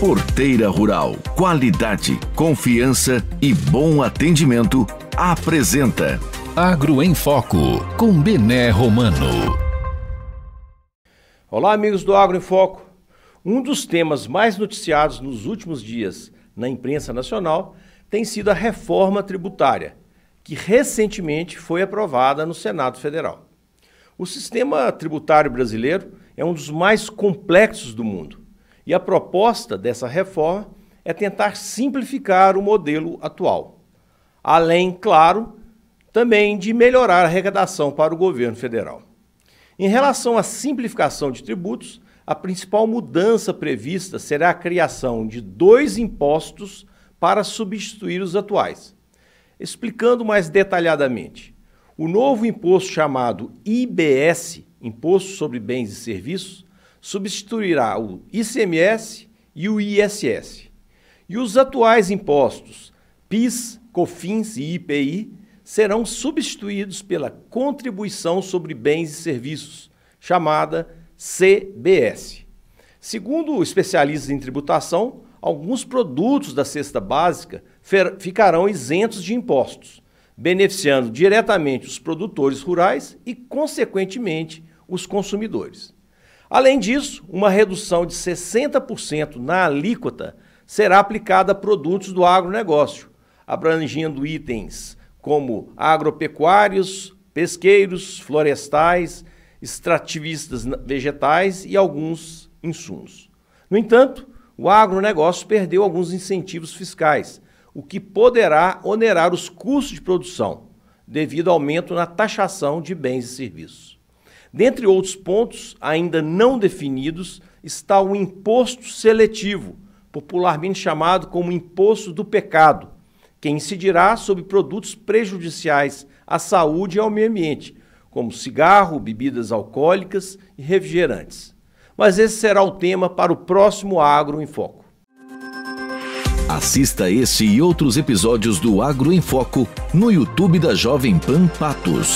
Porteira Rural, qualidade, confiança e bom atendimento apresenta Agro em Foco com Bené Romano. Olá amigos do Agro em Foco. Um dos temas mais noticiados nos últimos dias na imprensa nacional tem sido a reforma tributária, que recentemente foi aprovada no Senado Federal. O sistema tributário brasileiro é um dos mais complexos do mundo e a proposta dessa reforma é tentar simplificar o modelo atual, além, claro, também de melhorar a arrecadação para o governo federal. Em relação à simplificação de tributos, a principal mudança prevista será a criação de dois impostos para substituir os atuais. Explicando mais detalhadamente, o novo imposto chamado IBS, Imposto sobre Bens e Serviços, substituirá o ICMS e o ISS. E os atuais impostos PIS, COFINS e IPI serão substituídos pela Contribuição sobre Bens e Serviços, chamada CBS. Segundo especialistas em tributação, alguns produtos da cesta básica ficarão isentos de impostos, beneficiando diretamente os produtores rurais e, consequentemente, os consumidores. Além disso, uma redução de 60% na alíquota será aplicada a produtos do agronegócio, abrangendo itens como agropecuários, pesqueiros, florestais, extrativistas vegetais e alguns insumos. No entanto, o agronegócio perdeu alguns incentivos fiscais, o que poderá onerar os custos de produção, devido ao aumento na taxação de bens e serviços. Dentre outros pontos ainda não definidos está o imposto seletivo, popularmente chamado como imposto do pecado, que incidirá sobre produtos prejudiciais à saúde e ao meio ambiente, como cigarro, bebidas alcoólicas e refrigerantes. Mas esse será o tema para o próximo Agro em Foco. Assista este e outros episódios do Agro em Foco no YouTube da Jovem Pan Patos.